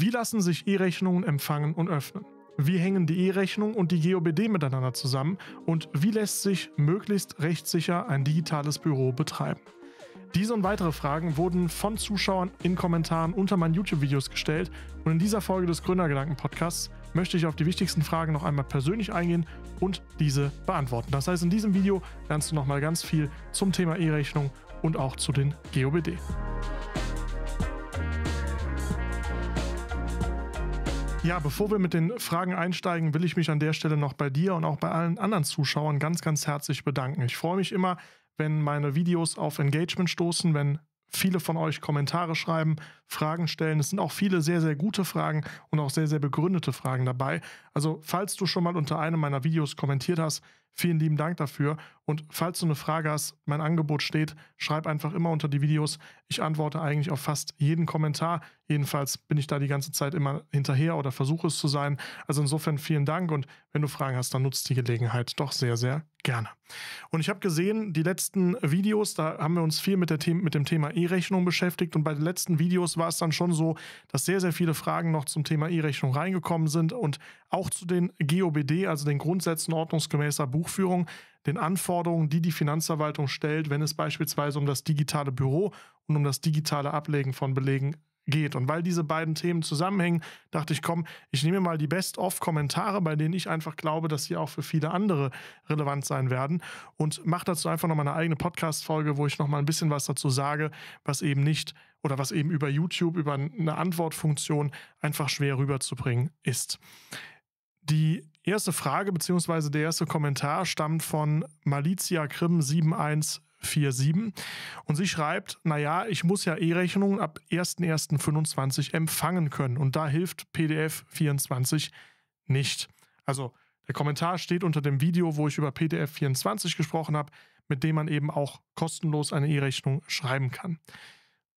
Wie lassen sich E-Rechnungen empfangen und öffnen? Wie hängen die E-Rechnung und die GOBD miteinander zusammen? Und wie lässt sich möglichst rechtssicher ein digitales Büro betreiben? Diese und weitere Fragen wurden von Zuschauern in Kommentaren unter meinen YouTube-Videos gestellt und in dieser Folge des Gründergedanken-Podcasts möchte ich auf die wichtigsten Fragen noch einmal persönlich eingehen und diese beantworten. Das heißt, in diesem Video lernst du nochmal ganz viel zum Thema E-Rechnung und auch zu den GOBD. Ja, bevor wir mit den Fragen einsteigen, will ich mich an der Stelle noch bei dir und auch bei allen anderen Zuschauern ganz, ganz herzlich bedanken. Ich freue mich immer, wenn meine Videos auf Engagement stoßen, wenn viele von euch Kommentare schreiben, Fragen stellen. Es sind auch viele sehr, sehr gute Fragen und auch sehr, sehr begründete Fragen dabei. Also falls du schon mal unter einem meiner Videos kommentiert hast, Vielen lieben Dank dafür. Und falls du eine Frage hast, mein Angebot steht, schreib einfach immer unter die Videos. Ich antworte eigentlich auf fast jeden Kommentar. Jedenfalls bin ich da die ganze Zeit immer hinterher oder versuche es zu sein. Also insofern vielen Dank und wenn du Fragen hast, dann nutzt die Gelegenheit doch sehr, sehr gerne. Und ich habe gesehen, die letzten Videos, da haben wir uns viel mit, The mit dem Thema E-Rechnung beschäftigt und bei den letzten Videos war es dann schon so, dass sehr, sehr viele Fragen noch zum Thema E-Rechnung reingekommen sind und auch zu den GOBD, also den Grundsätzen ordnungsgemäßer Buchführung, den Anforderungen, die die Finanzverwaltung stellt, wenn es beispielsweise um das digitale Büro und um das digitale Ablegen von Belegen geht. Und weil diese beiden Themen zusammenhängen, dachte ich, komm, ich nehme mal die Best-of-Kommentare, bei denen ich einfach glaube, dass sie auch für viele andere relevant sein werden und mache dazu einfach nochmal eine eigene Podcast-Folge, wo ich nochmal ein bisschen was dazu sage, was eben nicht oder was eben über YouTube, über eine Antwortfunktion einfach schwer rüberzubringen ist. Die erste Frage bzw. der erste Kommentar stammt von Malizia Krim 7147 und sie schreibt, naja, ich muss ja E-Rechnungen ab 1.1.25 empfangen können und da hilft PDF 24 nicht. Also der Kommentar steht unter dem Video, wo ich über PDF 24 gesprochen habe, mit dem man eben auch kostenlos eine E-Rechnung schreiben kann.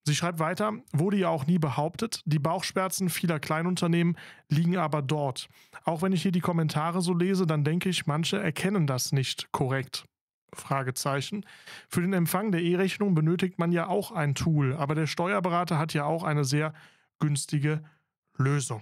Sie schreibt weiter, wurde ja auch nie behauptet, die Bauchschmerzen vieler Kleinunternehmen liegen aber dort. Auch wenn ich hier die Kommentare so lese, dann denke ich, manche erkennen das nicht korrekt. Fragezeichen. Für den Empfang der E-Rechnung benötigt man ja auch ein Tool, aber der Steuerberater hat ja auch eine sehr günstige Lösung.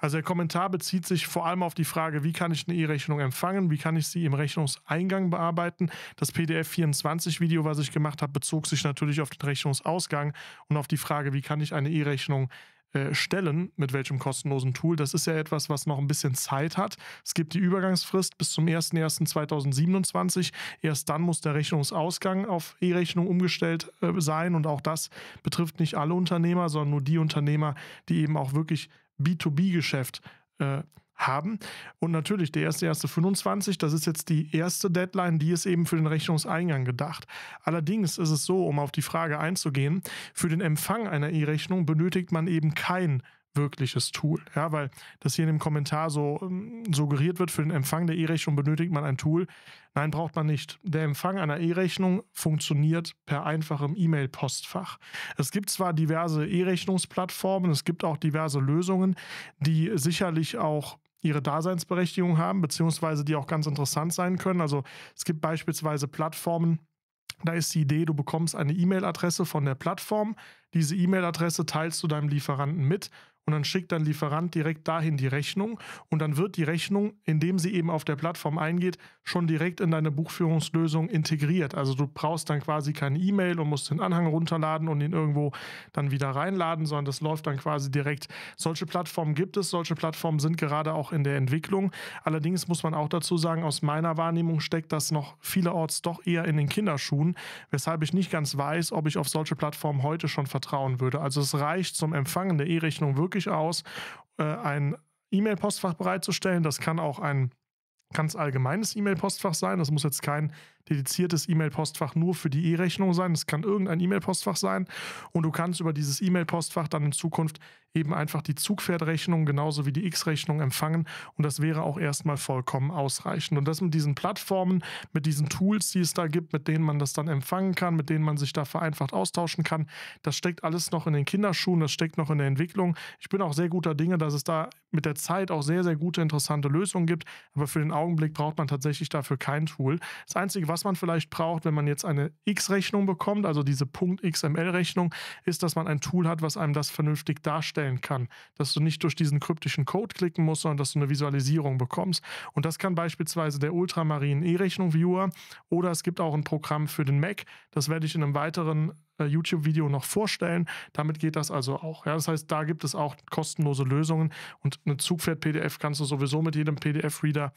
Also der Kommentar bezieht sich vor allem auf die Frage, wie kann ich eine E-Rechnung empfangen, wie kann ich sie im Rechnungseingang bearbeiten. Das PDF-24-Video, was ich gemacht habe, bezog sich natürlich auf den Rechnungsausgang und auf die Frage, wie kann ich eine E-Rechnung empfangen. Äh, stellen, mit welchem kostenlosen Tool. Das ist ja etwas, was noch ein bisschen Zeit hat. Es gibt die Übergangsfrist bis zum 01.01.2027. Erst dann muss der Rechnungsausgang auf E-Rechnung umgestellt äh, sein. Und auch das betrifft nicht alle Unternehmer, sondern nur die Unternehmer, die eben auch wirklich B2B-Geschäft äh, haben. Und natürlich der 1.1.25, das ist jetzt die erste Deadline, die ist eben für den Rechnungseingang gedacht. Allerdings ist es so, um auf die Frage einzugehen, für den Empfang einer E-Rechnung benötigt man eben kein wirkliches Tool. Ja, weil das hier in dem Kommentar so ähm, suggeriert wird, für den Empfang der E-Rechnung benötigt man ein Tool. Nein, braucht man nicht. Der Empfang einer E-Rechnung funktioniert per einfachem E-Mail-Postfach. Es gibt zwar diverse E-Rechnungsplattformen, es gibt auch diverse Lösungen, die sicherlich auch ihre Daseinsberechtigung haben, beziehungsweise die auch ganz interessant sein können. Also es gibt beispielsweise Plattformen, da ist die Idee, du bekommst eine E-Mail-Adresse von der Plattform. Diese E-Mail-Adresse teilst du deinem Lieferanten mit und dann schickt dein Lieferant direkt dahin die Rechnung und dann wird die Rechnung, indem sie eben auf der Plattform eingeht, schon direkt in deine Buchführungslösung integriert. Also du brauchst dann quasi keine E-Mail und musst den Anhang runterladen und ihn irgendwo dann wieder reinladen, sondern das läuft dann quasi direkt. Solche Plattformen gibt es, solche Plattformen sind gerade auch in der Entwicklung. Allerdings muss man auch dazu sagen, aus meiner Wahrnehmung steckt das noch vielerorts doch eher in den Kinderschuhen, weshalb ich nicht ganz weiß, ob ich auf solche Plattformen heute schon vertrauen würde. Also es reicht zum Empfangen der E-Rechnung wirklich möglich aus, äh, ein E-Mail-Postfach bereitzustellen. Das kann auch ein ganz allgemeines E-Mail-Postfach sein. Das muss jetzt kein dediziertes E-Mail-Postfach nur für die E-Rechnung sein. Es kann irgendein E-Mail-Postfach sein. Und du kannst über dieses E-Mail-Postfach dann in Zukunft eben einfach die Zugpferdrechnung genauso wie die X-Rechnung empfangen. Und das wäre auch erstmal vollkommen ausreichend. Und das mit diesen Plattformen, mit diesen Tools, die es da gibt, mit denen man das dann empfangen kann, mit denen man sich da vereinfacht austauschen kann, das steckt alles noch in den Kinderschuhen, das steckt noch in der Entwicklung. Ich bin auch sehr guter Dinge, dass es da mit der Zeit auch sehr, sehr gute, interessante Lösungen gibt. Aber für den Augenblick braucht man tatsächlich dafür kein Tool. Das Einzige, was was man vielleicht braucht, wenn man jetzt eine X-Rechnung bekommt, also diese .xml-Rechnung, ist, dass man ein Tool hat, was einem das vernünftig darstellen kann. Dass du nicht durch diesen kryptischen Code klicken musst, sondern dass du eine Visualisierung bekommst. Und das kann beispielsweise der Ultramarine E-Rechnung Viewer oder es gibt auch ein Programm für den Mac. Das werde ich in einem weiteren äh, YouTube-Video noch vorstellen. Damit geht das also auch. Ja, das heißt, da gibt es auch kostenlose Lösungen und eine Zugpferd-PDF kannst du sowieso mit jedem PDF-Reader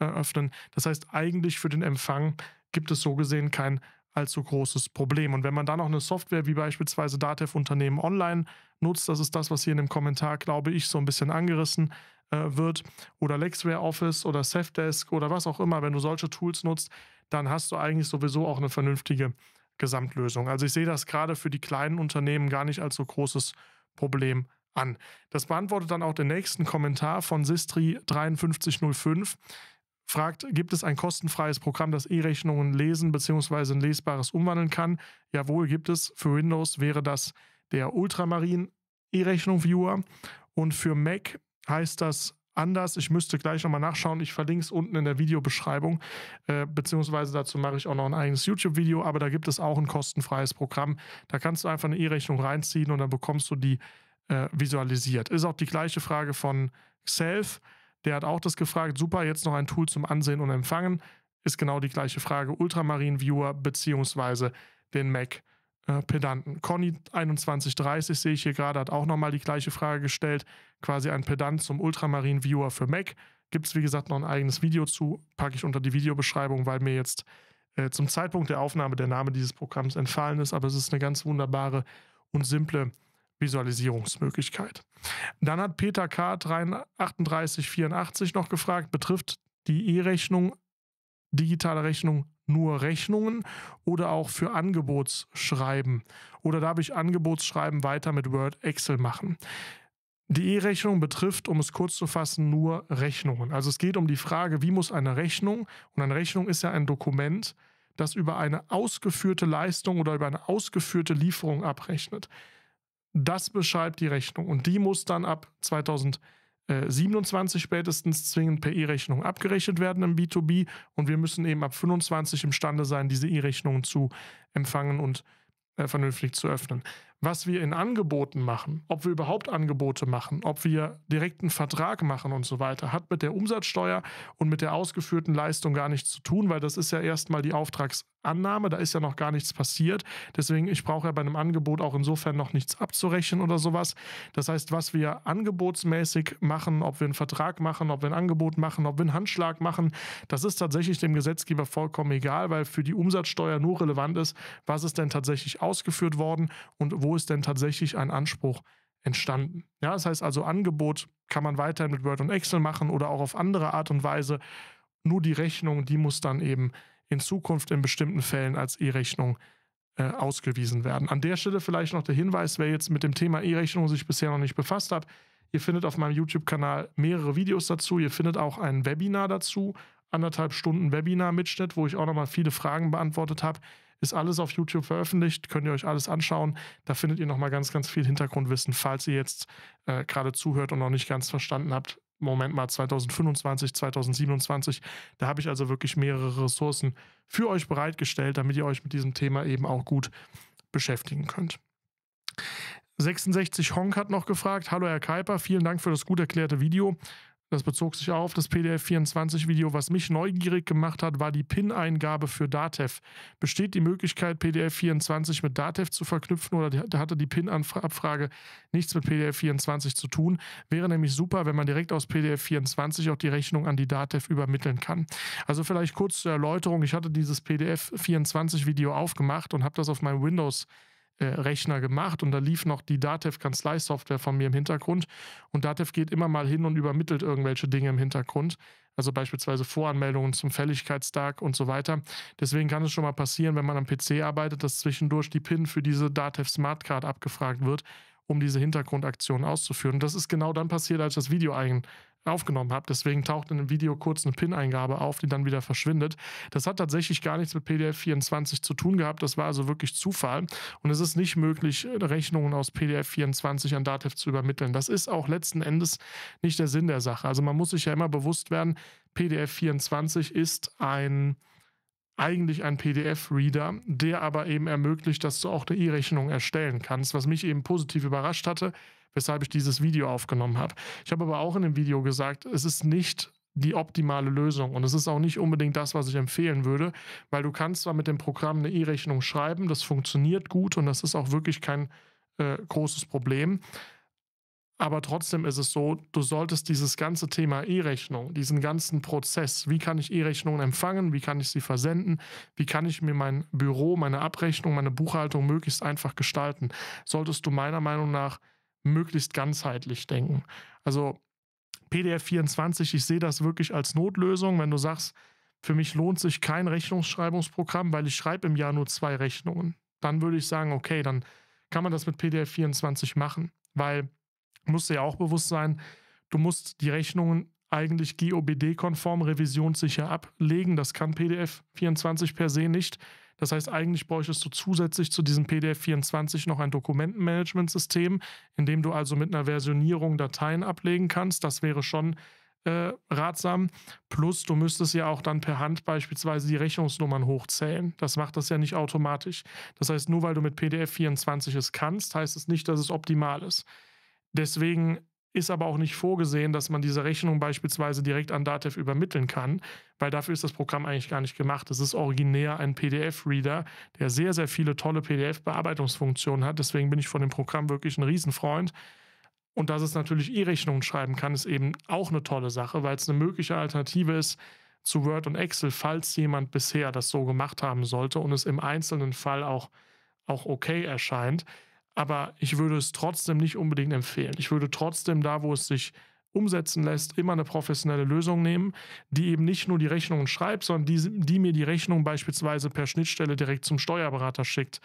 öffnen. Das heißt, eigentlich für den Empfang gibt es so gesehen kein allzu großes Problem. Und wenn man dann noch eine Software wie beispielsweise Datev Unternehmen Online nutzt, das ist das, was hier in dem Kommentar, glaube ich, so ein bisschen angerissen äh, wird, oder Lexware Office oder Safdesk oder was auch immer, wenn du solche Tools nutzt, dann hast du eigentlich sowieso auch eine vernünftige Gesamtlösung. Also ich sehe das gerade für die kleinen Unternehmen gar nicht als so großes Problem an. Das beantwortet dann auch den nächsten Kommentar von Sistri 5305 fragt, gibt es ein kostenfreies Programm, das E-Rechnungen lesen bzw. ein lesbares umwandeln kann? Jawohl, gibt es. Für Windows wäre das der Ultramarin E-Rechnung Viewer und für Mac heißt das anders. Ich müsste gleich nochmal nachschauen. Ich verlinke es unten in der Videobeschreibung, äh, beziehungsweise dazu mache ich auch noch ein eigenes YouTube-Video, aber da gibt es auch ein kostenfreies Programm. Da kannst du einfach eine E-Rechnung reinziehen und dann bekommst du die äh, visualisiert. Ist auch die gleiche Frage von Self. Der hat auch das gefragt, super, jetzt noch ein Tool zum Ansehen und Empfangen. Ist genau die gleiche Frage, Ultramarin Viewer beziehungsweise den Mac äh, Pedanten. Conny 2130 sehe ich hier gerade, hat auch nochmal die gleiche Frage gestellt, quasi ein Pedant zum Ultramarin Viewer für Mac. Gibt es, wie gesagt, noch ein eigenes Video zu, packe ich unter die Videobeschreibung, weil mir jetzt äh, zum Zeitpunkt der Aufnahme der Name dieses Programms entfallen ist, aber es ist eine ganz wunderbare und simple Visualisierungsmöglichkeit. Dann hat Peter K. 3884 noch gefragt, betrifft die E-Rechnung, digitale Rechnung nur Rechnungen oder auch für Angebotsschreiben? Oder darf ich Angebotsschreiben weiter mit Word Excel machen? Die E-Rechnung betrifft, um es kurz zu fassen, nur Rechnungen. Also es geht um die Frage, wie muss eine Rechnung, und eine Rechnung ist ja ein Dokument, das über eine ausgeführte Leistung oder über eine ausgeführte Lieferung abrechnet. Das beschreibt die Rechnung. Und die muss dann ab 2027 spätestens zwingend per E-Rechnung abgerechnet werden im B2B. Und wir müssen eben ab 25 imstande sein, diese E-Rechnungen zu empfangen und äh, vernünftig zu öffnen was wir in Angeboten machen, ob wir überhaupt Angebote machen, ob wir direkten Vertrag machen und so weiter, hat mit der Umsatzsteuer und mit der ausgeführten Leistung gar nichts zu tun, weil das ist ja erstmal die Auftragsannahme, da ist ja noch gar nichts passiert. Deswegen, ich brauche ja bei einem Angebot auch insofern noch nichts abzurechnen oder sowas. Das heißt, was wir angebotsmäßig machen, ob wir einen Vertrag machen, ob wir ein Angebot machen, ob wir einen Handschlag machen, das ist tatsächlich dem Gesetzgeber vollkommen egal, weil für die Umsatzsteuer nur relevant ist, was ist denn tatsächlich ausgeführt worden und wo wo ist denn tatsächlich ein Anspruch entstanden. Ja, das heißt also, Angebot kann man weiterhin mit Word und Excel machen oder auch auf andere Art und Weise. Nur die Rechnung, die muss dann eben in Zukunft in bestimmten Fällen als E-Rechnung äh, ausgewiesen werden. An der Stelle vielleicht noch der Hinweis, wer jetzt mit dem Thema E-Rechnung sich bisher noch nicht befasst hat. Ihr findet auf meinem YouTube-Kanal mehrere Videos dazu. Ihr findet auch ein Webinar dazu, anderthalb Stunden Webinar-Mitschnitt, wo ich auch nochmal viele Fragen beantwortet habe. Ist alles auf YouTube veröffentlicht, könnt ihr euch alles anschauen. Da findet ihr nochmal ganz, ganz viel Hintergrundwissen, falls ihr jetzt äh, gerade zuhört und noch nicht ganz verstanden habt. Moment mal, 2025, 2027. Da habe ich also wirklich mehrere Ressourcen für euch bereitgestellt, damit ihr euch mit diesem Thema eben auch gut beschäftigen könnt. 66 Honk hat noch gefragt. Hallo Herr Kuiper, vielen Dank für das gut erklärte Video. Das bezog sich auf das PDF-24-Video. Was mich neugierig gemacht hat, war die PIN-Eingabe für DATEV. Besteht die Möglichkeit, PDF-24 mit DATEV zu verknüpfen oder hatte die PIN-Abfrage nichts mit PDF-24 zu tun? Wäre nämlich super, wenn man direkt aus PDF-24 auch die Rechnung an die DATEV übermitteln kann. Also vielleicht kurz zur Erläuterung. Ich hatte dieses PDF-24-Video aufgemacht und habe das auf meinem Windows- äh, Rechner gemacht und da lief noch die Datev-Kanzlei-Software von mir im Hintergrund. Und Datev geht immer mal hin und übermittelt irgendwelche Dinge im Hintergrund. Also beispielsweise Voranmeldungen zum Fälligkeitstag und so weiter. Deswegen kann es schon mal passieren, wenn man am PC arbeitet, dass zwischendurch die PIN für diese Datev Smartcard abgefragt wird, um diese Hintergrundaktion auszuführen. das ist genau dann passiert, als das Video ein, aufgenommen habe. Deswegen taucht in dem Video kurz eine PIN-Eingabe auf, die dann wieder verschwindet. Das hat tatsächlich gar nichts mit PDF 24 zu tun gehabt. Das war also wirklich Zufall. Und es ist nicht möglich, Rechnungen aus PDF 24 an Datev zu übermitteln. Das ist auch letzten Endes nicht der Sinn der Sache. Also man muss sich ja immer bewusst werden, PDF 24 ist ein eigentlich ein PDF-Reader, der aber eben ermöglicht, dass du auch eine E-Rechnung erstellen kannst, was mich eben positiv überrascht hatte weshalb ich dieses Video aufgenommen habe. Ich habe aber auch in dem Video gesagt, es ist nicht die optimale Lösung. Und es ist auch nicht unbedingt das, was ich empfehlen würde, weil du kannst zwar mit dem Programm eine E-Rechnung schreiben, das funktioniert gut und das ist auch wirklich kein äh, großes Problem. Aber trotzdem ist es so, du solltest dieses ganze Thema E-Rechnung, diesen ganzen Prozess, wie kann ich E-Rechnungen empfangen, wie kann ich sie versenden, wie kann ich mir mein Büro, meine Abrechnung, meine Buchhaltung möglichst einfach gestalten, solltest du meiner Meinung nach möglichst ganzheitlich denken. Also PDF 24, ich sehe das wirklich als Notlösung, wenn du sagst, für mich lohnt sich kein Rechnungsschreibungsprogramm, weil ich schreibe im Jahr nur zwei Rechnungen. Dann würde ich sagen, okay, dann kann man das mit PDF 24 machen, weil musst dir ja auch bewusst sein, du musst die Rechnungen eigentlich GOBD-konform revisionssicher ablegen. Das kann PDF 24 per se nicht. Das heißt, eigentlich bräuchtest du zusätzlich zu diesem PDF 24 noch ein Dokumentenmanagementsystem, in dem du also mit einer Versionierung Dateien ablegen kannst. Das wäre schon äh, ratsam. Plus, du müsstest ja auch dann per Hand beispielsweise die Rechnungsnummern hochzählen. Das macht das ja nicht automatisch. Das heißt, nur weil du mit PDF 24 es kannst, heißt es nicht, dass es optimal ist. Deswegen ist aber auch nicht vorgesehen, dass man diese Rechnung beispielsweise direkt an Datev übermitteln kann, weil dafür ist das Programm eigentlich gar nicht gemacht. Es ist originär ein PDF-Reader, der sehr, sehr viele tolle PDF-Bearbeitungsfunktionen hat. Deswegen bin ich von dem Programm wirklich ein Riesenfreund. Und dass es natürlich E-Rechnungen schreiben kann, ist eben auch eine tolle Sache, weil es eine mögliche Alternative ist zu Word und Excel, falls jemand bisher das so gemacht haben sollte und es im einzelnen Fall auch, auch okay erscheint aber ich würde es trotzdem nicht unbedingt empfehlen. Ich würde trotzdem da, wo es sich umsetzen lässt, immer eine professionelle Lösung nehmen, die eben nicht nur die Rechnungen schreibt, sondern die, die mir die Rechnung beispielsweise per Schnittstelle direkt zum Steuerberater schickt,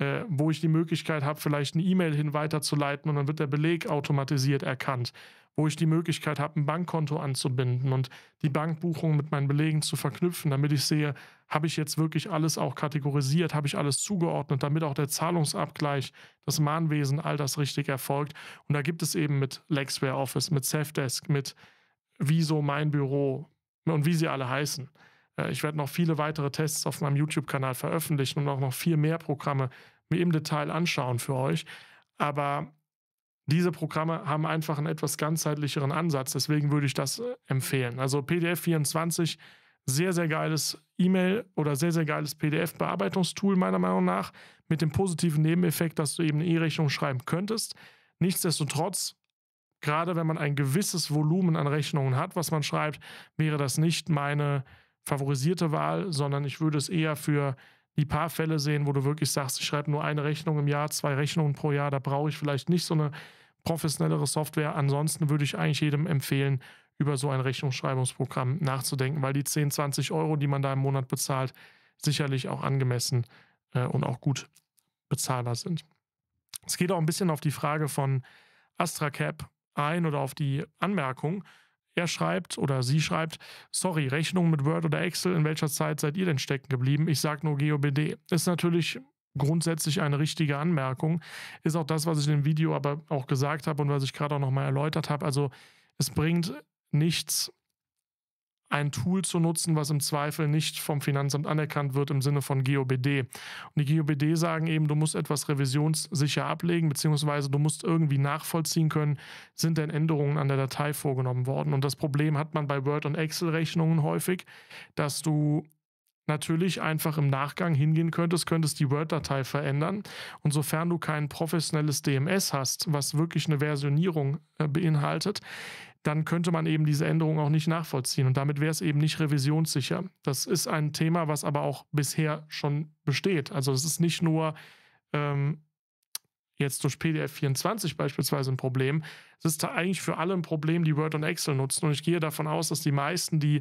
äh, wo ich die Möglichkeit habe, vielleicht eine E-Mail hin weiterzuleiten und dann wird der Beleg automatisiert erkannt, wo ich die Möglichkeit habe, ein Bankkonto anzubinden und die Bankbuchung mit meinen Belegen zu verknüpfen, damit ich sehe, habe ich jetzt wirklich alles auch kategorisiert, habe ich alles zugeordnet, damit auch der Zahlungsabgleich, das Mahnwesen, all das richtig erfolgt. Und da gibt es eben mit Lexware Office, mit Safdesk, mit Wieso mein Büro und wie sie alle heißen. Äh, ich werde noch viele weitere Tests auf meinem YouTube-Kanal veröffentlichen und auch noch viel mehr Programme mir im Detail anschauen für euch. Aber diese Programme haben einfach einen etwas ganzheitlicheren Ansatz. Deswegen würde ich das äh, empfehlen. Also PDF 24 sehr, sehr geiles E-Mail oder sehr, sehr geiles PDF-Bearbeitungstool meiner Meinung nach mit dem positiven Nebeneffekt, dass du eben eine E-Rechnung schreiben könntest. Nichtsdestotrotz, gerade wenn man ein gewisses Volumen an Rechnungen hat, was man schreibt, wäre das nicht meine favorisierte Wahl, sondern ich würde es eher für die paar Fälle sehen, wo du wirklich sagst, ich schreibe nur eine Rechnung im Jahr, zwei Rechnungen pro Jahr, da brauche ich vielleicht nicht so eine professionellere Software. Ansonsten würde ich eigentlich jedem empfehlen, über so ein Rechnungsschreibungsprogramm nachzudenken, weil die 10, 20 Euro, die man da im Monat bezahlt, sicherlich auch angemessen äh, und auch gut bezahlbar sind. Es geht auch ein bisschen auf die Frage von AstraCap ein oder auf die Anmerkung. Er schreibt oder sie schreibt, sorry, Rechnung mit Word oder Excel, in welcher Zeit seid ihr denn stecken geblieben? Ich sage nur GOBD. Ist natürlich grundsätzlich eine richtige Anmerkung. Ist auch das, was ich in dem Video aber auch gesagt habe und was ich gerade auch nochmal erläutert habe. Also es bringt nichts, ein Tool zu nutzen, was im Zweifel nicht vom Finanzamt anerkannt wird im Sinne von GOBD. Und die GOBD sagen eben, du musst etwas revisionssicher ablegen, beziehungsweise du musst irgendwie nachvollziehen können, sind denn Änderungen an der Datei vorgenommen worden. Und das Problem hat man bei Word- und Excel-Rechnungen häufig, dass du natürlich einfach im Nachgang hingehen könntest, könntest die Word-Datei verändern. Und sofern du kein professionelles DMS hast, was wirklich eine Versionierung äh, beinhaltet, dann könnte man eben diese Änderung auch nicht nachvollziehen. Und damit wäre es eben nicht revisionssicher. Das ist ein Thema, was aber auch bisher schon besteht. Also es ist nicht nur ähm, jetzt durch PDF 24 beispielsweise ein Problem. Es ist eigentlich für alle ein Problem, die Word und Excel nutzen. Und ich gehe davon aus, dass die meisten, die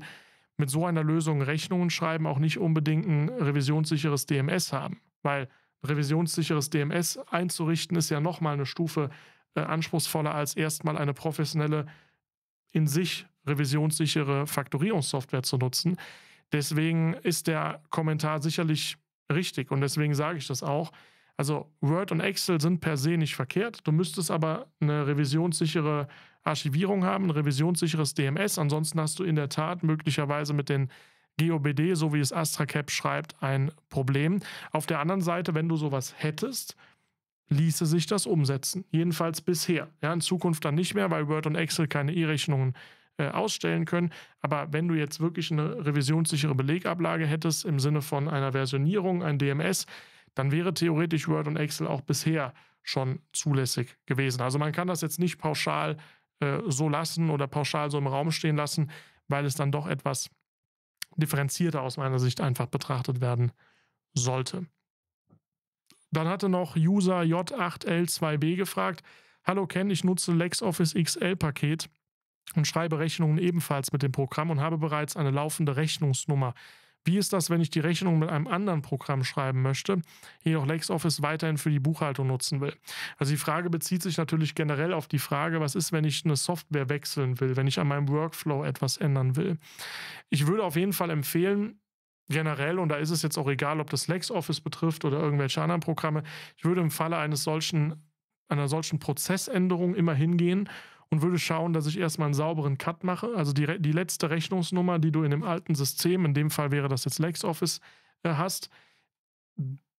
mit so einer Lösung Rechnungen schreiben, auch nicht unbedingt ein revisionssicheres DMS haben. Weil revisionssicheres DMS einzurichten ist ja nochmal eine Stufe äh, anspruchsvoller als erstmal eine professionelle in sich revisionssichere Faktorierungssoftware zu nutzen. Deswegen ist der Kommentar sicherlich richtig und deswegen sage ich das auch. Also Word und Excel sind per se nicht verkehrt. Du müsstest aber eine revisionssichere Archivierung haben, ein revisionssicheres DMS. Ansonsten hast du in der Tat möglicherweise mit den GOBD, so wie es AstraCap schreibt, ein Problem. Auf der anderen Seite, wenn du sowas hättest, ließe sich das umsetzen. Jedenfalls bisher. Ja, in Zukunft dann nicht mehr, weil Word und Excel keine E-Rechnungen äh, ausstellen können. Aber wenn du jetzt wirklich eine revisionssichere Belegablage hättest im Sinne von einer Versionierung, ein DMS, dann wäre theoretisch Word und Excel auch bisher schon zulässig gewesen. Also man kann das jetzt nicht pauschal äh, so lassen oder pauschal so im Raum stehen lassen, weil es dann doch etwas differenzierter aus meiner Sicht einfach betrachtet werden sollte. Dann hatte noch User J8L2B gefragt, hallo Ken, ich nutze LexOffice XL-Paket und schreibe Rechnungen ebenfalls mit dem Programm und habe bereits eine laufende Rechnungsnummer. Wie ist das, wenn ich die Rechnung mit einem anderen Programm schreiben möchte, jedoch LexOffice weiterhin für die Buchhaltung nutzen will? Also die Frage bezieht sich natürlich generell auf die Frage, was ist, wenn ich eine Software wechseln will, wenn ich an meinem Workflow etwas ändern will. Ich würde auf jeden Fall empfehlen, generell, und da ist es jetzt auch egal, ob das LexOffice betrifft oder irgendwelche anderen Programme, ich würde im Falle eines solchen, einer solchen Prozessänderung immer hingehen und würde schauen, dass ich erstmal einen sauberen Cut mache. Also die, die letzte Rechnungsnummer, die du in dem alten System, in dem Fall wäre das jetzt LexOffice, äh, hast,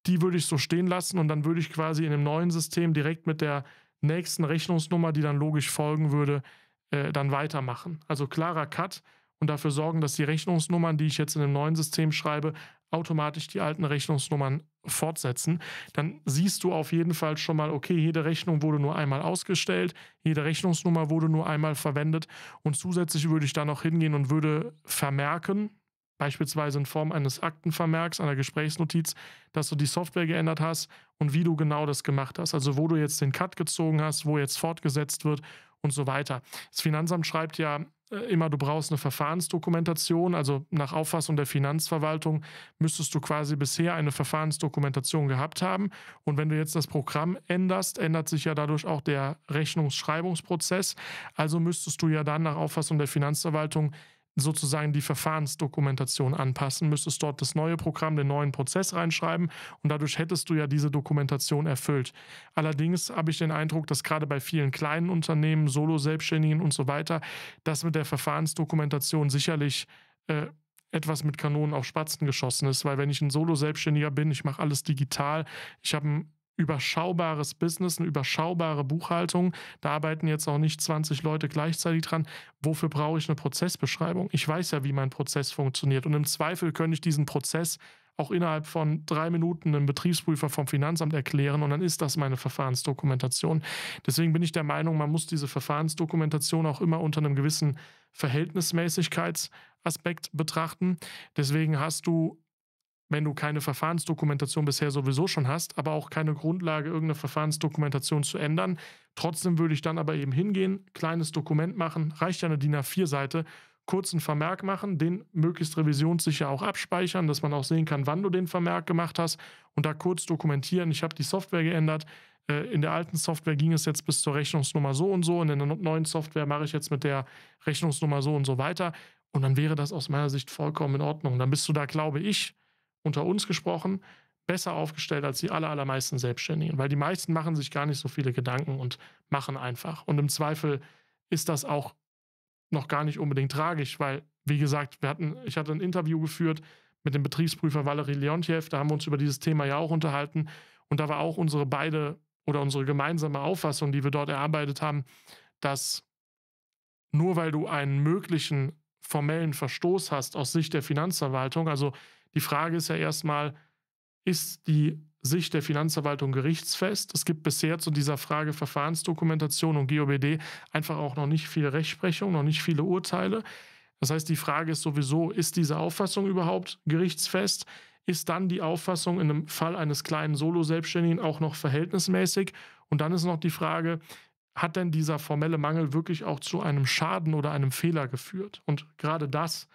die würde ich so stehen lassen und dann würde ich quasi in dem neuen System direkt mit der nächsten Rechnungsnummer, die dann logisch folgen würde, äh, dann weitermachen. Also klarer Cut und dafür sorgen, dass die Rechnungsnummern, die ich jetzt in dem neuen System schreibe, automatisch die alten Rechnungsnummern fortsetzen, dann siehst du auf jeden Fall schon mal, okay, jede Rechnung wurde nur einmal ausgestellt, jede Rechnungsnummer wurde nur einmal verwendet und zusätzlich würde ich da noch hingehen und würde vermerken, beispielsweise in Form eines Aktenvermerks, einer Gesprächsnotiz, dass du die Software geändert hast und wie du genau das gemacht hast. Also wo du jetzt den Cut gezogen hast, wo jetzt fortgesetzt wird und so weiter. Das Finanzamt schreibt ja äh, immer, du brauchst eine Verfahrensdokumentation. Also nach Auffassung der Finanzverwaltung müsstest du quasi bisher eine Verfahrensdokumentation gehabt haben. Und wenn du jetzt das Programm änderst, ändert sich ja dadurch auch der Rechnungsschreibungsprozess. Also müsstest du ja dann nach Auffassung der Finanzverwaltung sozusagen die Verfahrensdokumentation anpassen, müsstest dort das neue Programm, den neuen Prozess reinschreiben und dadurch hättest du ja diese Dokumentation erfüllt. Allerdings habe ich den Eindruck, dass gerade bei vielen kleinen Unternehmen, Solo-Selbstständigen und so weiter, das mit der Verfahrensdokumentation sicherlich äh, etwas mit Kanonen auf Spatzen geschossen ist, weil wenn ich ein Solo-Selbstständiger bin, ich mache alles digital, ich habe ein überschaubares Business, eine überschaubare Buchhaltung. Da arbeiten jetzt auch nicht 20 Leute gleichzeitig dran. Wofür brauche ich eine Prozessbeschreibung? Ich weiß ja, wie mein Prozess funktioniert. Und im Zweifel könnte ich diesen Prozess auch innerhalb von drei Minuten einem Betriebsprüfer vom Finanzamt erklären und dann ist das meine Verfahrensdokumentation. Deswegen bin ich der Meinung, man muss diese Verfahrensdokumentation auch immer unter einem gewissen Verhältnismäßigkeitsaspekt betrachten. Deswegen hast du wenn du keine Verfahrensdokumentation bisher sowieso schon hast, aber auch keine Grundlage, irgendeine Verfahrensdokumentation zu ändern. Trotzdem würde ich dann aber eben hingehen, kleines Dokument machen, reicht ja eine DIN A4-Seite, kurzen Vermerk machen, den möglichst revisionssicher auch abspeichern, dass man auch sehen kann, wann du den Vermerk gemacht hast und da kurz dokumentieren, ich habe die Software geändert, äh, in der alten Software ging es jetzt bis zur Rechnungsnummer so und so und in der neuen Software mache ich jetzt mit der Rechnungsnummer so und so weiter und dann wäre das aus meiner Sicht vollkommen in Ordnung. Dann bist du da, glaube ich, unter uns gesprochen, besser aufgestellt als die allermeisten Selbstständigen, weil die meisten machen sich gar nicht so viele Gedanken und machen einfach. Und im Zweifel ist das auch noch gar nicht unbedingt tragisch, weil, wie gesagt, wir hatten, ich hatte ein Interview geführt mit dem Betriebsprüfer Valerie Leontjev, da haben wir uns über dieses Thema ja auch unterhalten und da war auch unsere beide oder unsere gemeinsame Auffassung, die wir dort erarbeitet haben, dass nur weil du einen möglichen formellen Verstoß hast aus Sicht der Finanzverwaltung, also die Frage ist ja erstmal, ist die Sicht der Finanzverwaltung gerichtsfest? Es gibt bisher zu dieser Frage Verfahrensdokumentation und GOBD einfach auch noch nicht viel Rechtsprechung, noch nicht viele Urteile. Das heißt, die Frage ist sowieso, ist diese Auffassung überhaupt gerichtsfest? Ist dann die Auffassung in einem Fall eines kleinen Solo-Selbstständigen auch noch verhältnismäßig? Und dann ist noch die Frage, hat denn dieser formelle Mangel wirklich auch zu einem Schaden oder einem Fehler geführt? Und gerade das ist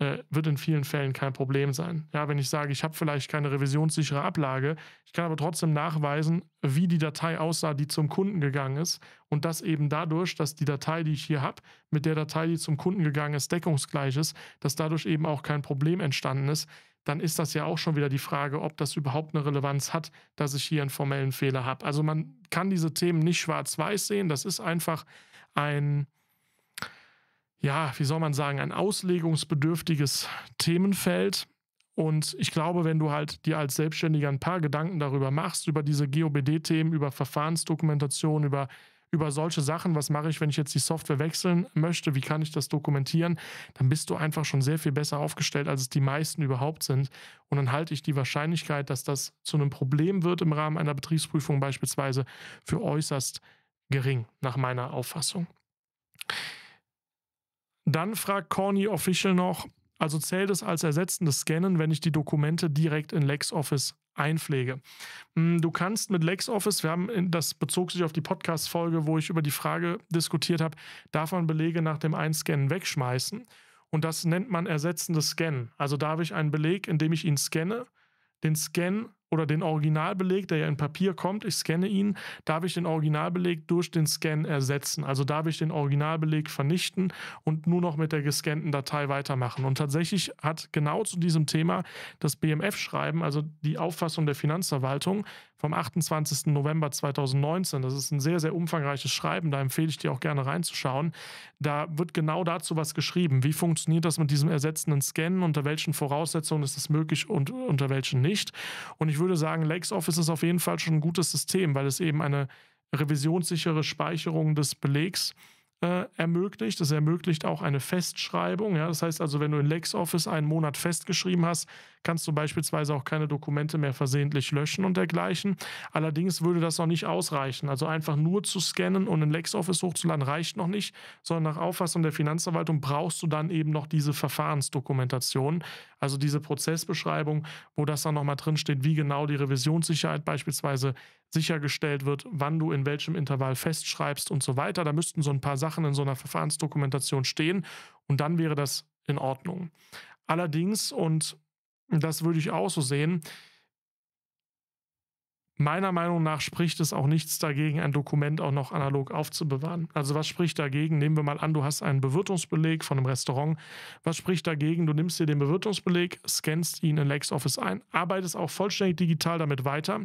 äh, wird in vielen Fällen kein Problem sein. Ja, wenn ich sage, ich habe vielleicht keine revisionssichere Ablage, ich kann aber trotzdem nachweisen, wie die Datei aussah, die zum Kunden gegangen ist und das eben dadurch, dass die Datei, die ich hier habe, mit der Datei, die zum Kunden gegangen ist, deckungsgleich ist, dass dadurch eben auch kein Problem entstanden ist, dann ist das ja auch schon wieder die Frage, ob das überhaupt eine Relevanz hat, dass ich hier einen formellen Fehler habe. Also man kann diese Themen nicht schwarz-weiß sehen, das ist einfach ein ja, wie soll man sagen, ein auslegungsbedürftiges Themenfeld. Und ich glaube, wenn du halt dir als Selbstständiger ein paar Gedanken darüber machst, über diese GOBD-Themen, über Verfahrensdokumentation, über, über solche Sachen, was mache ich, wenn ich jetzt die Software wechseln möchte, wie kann ich das dokumentieren, dann bist du einfach schon sehr viel besser aufgestellt, als es die meisten überhaupt sind. Und dann halte ich die Wahrscheinlichkeit, dass das zu einem Problem wird im Rahmen einer Betriebsprüfung beispielsweise, für äußerst gering, nach meiner Auffassung. Dann fragt Corny Official noch, also zählt es als ersetzendes Scannen, wenn ich die Dokumente direkt in LexOffice einpflege. Hm, du kannst mit LexOffice, wir haben, das bezog sich auf die Podcast-Folge, wo ich über die Frage diskutiert habe, darf man Belege nach dem Einscannen wegschmeißen? Und das nennt man ersetzendes Scannen. Also darf ich einen Beleg, indem ich ihn scanne, den Scan oder den Originalbeleg, der ja in Papier kommt, ich scanne ihn, darf ich den Originalbeleg durch den Scan ersetzen. Also darf ich den Originalbeleg vernichten und nur noch mit der gescannten Datei weitermachen. Und tatsächlich hat genau zu diesem Thema das BMF-Schreiben, also die Auffassung der Finanzverwaltung, vom 28. November 2019. Das ist ein sehr, sehr umfangreiches Schreiben. Da empfehle ich dir auch gerne reinzuschauen. Da wird genau dazu was geschrieben. Wie funktioniert das mit diesem ersetzenden Scannen? Unter welchen Voraussetzungen ist das möglich und unter welchen nicht? Und ich würde sagen, LexOffice ist auf jeden Fall schon ein gutes System, weil es eben eine revisionssichere Speicherung des Belegs ist äh, ermöglicht. Es ermöglicht auch eine Festschreibung. Ja? Das heißt also, wenn du in LexOffice einen Monat festgeschrieben hast, kannst du beispielsweise auch keine Dokumente mehr versehentlich löschen und dergleichen. Allerdings würde das noch nicht ausreichen. Also einfach nur zu scannen und in LexOffice hochzuladen reicht noch nicht, sondern nach Auffassung der Finanzverwaltung brauchst du dann eben noch diese Verfahrensdokumentation, also diese Prozessbeschreibung, wo das dann nochmal drinsteht, wie genau die Revisionssicherheit beispielsweise sichergestellt wird, wann du in welchem Intervall festschreibst und so weiter. Da müssten so ein paar Sachen in so einer Verfahrensdokumentation stehen und dann wäre das in Ordnung. Allerdings, und das würde ich auch so sehen, meiner Meinung nach spricht es auch nichts dagegen, ein Dokument auch noch analog aufzubewahren. Also was spricht dagegen? Nehmen wir mal an, du hast einen Bewirtungsbeleg von einem Restaurant. Was spricht dagegen? Du nimmst dir den Bewirtungsbeleg, scannst ihn in LexOffice ein, arbeitest auch vollständig digital damit weiter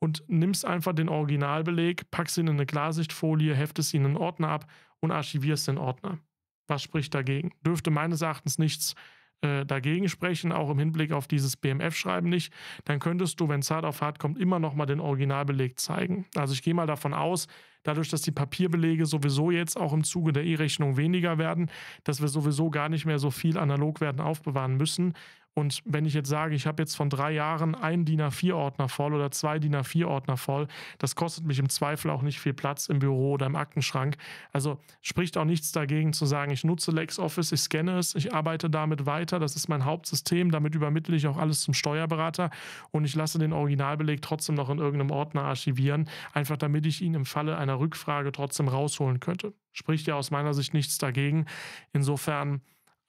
und nimmst einfach den Originalbeleg, packst ihn in eine Klarsichtfolie, heftest ihn in einen Ordner ab und archivierst den Ordner. Was spricht dagegen? Dürfte meines Erachtens nichts äh, dagegen sprechen, auch im Hinblick auf dieses BMF-Schreiben nicht, dann könntest du, wenn es hart auf hart kommt, immer noch mal den Originalbeleg zeigen. Also ich gehe mal davon aus, dadurch, dass die Papierbelege sowieso jetzt auch im Zuge der E-Rechnung weniger werden, dass wir sowieso gar nicht mehr so viel analog werden aufbewahren müssen und wenn ich jetzt sage, ich habe jetzt von drei Jahren einen DIN A4-Ordner voll oder zwei DIN A4-Ordner voll, das kostet mich im Zweifel auch nicht viel Platz im Büro oder im Aktenschrank. Also spricht auch nichts dagegen zu sagen, ich nutze LexOffice, ich scanne es, ich arbeite damit weiter, das ist mein Hauptsystem, damit übermittle ich auch alles zum Steuerberater und ich lasse den Originalbeleg trotzdem noch in irgendeinem Ordner archivieren, einfach damit ich ihn im Falle einer Rückfrage trotzdem rausholen könnte. Spricht ja aus meiner Sicht nichts dagegen. Insofern,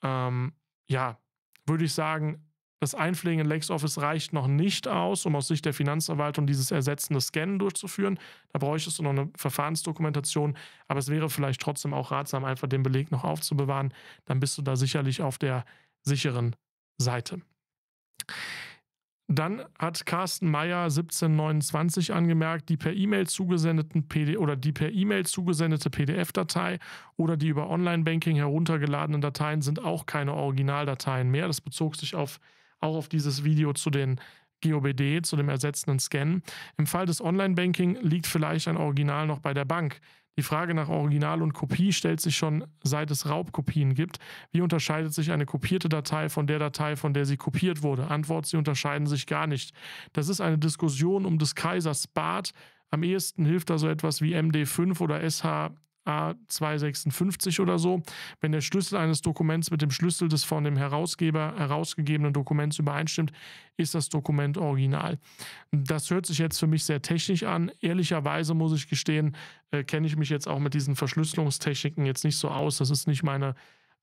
ähm, ja, würde ich sagen, das Einpflegen in LexOffice reicht noch nicht aus, um aus Sicht der Finanzverwaltung dieses ersetzende Scannen durchzuführen. Da bräuchtest du noch eine Verfahrensdokumentation, aber es wäre vielleicht trotzdem auch ratsam, einfach den Beleg noch aufzubewahren. Dann bist du da sicherlich auf der sicheren Seite. Dann hat Carsten Meyer 1729 angemerkt, die per E-Mail zugesendeten PD oder die per E-Mail zugesendete PDF-Datei oder die über Online-Banking heruntergeladenen Dateien sind auch keine Originaldateien mehr. Das bezog sich auf, auch auf dieses Video zu den GOBD, zu dem ersetzenden Scan. Im Fall des Online-Banking liegt vielleicht ein Original noch bei der Bank. Die Frage nach Original und Kopie stellt sich schon, seit es Raubkopien gibt. Wie unterscheidet sich eine kopierte Datei von der Datei, von der sie kopiert wurde? Antwort, sie unterscheiden sich gar nicht. Das ist eine Diskussion um des Kaisers Bart. Am ehesten hilft da so etwas wie MD5 oder SH A256 oder so, wenn der Schlüssel eines Dokuments mit dem Schlüssel des von dem Herausgeber herausgegebenen Dokuments übereinstimmt, ist das Dokument original. Das hört sich jetzt für mich sehr technisch an. Ehrlicherweise muss ich gestehen, äh, kenne ich mich jetzt auch mit diesen Verschlüsselungstechniken jetzt nicht so aus. Das ist nicht meine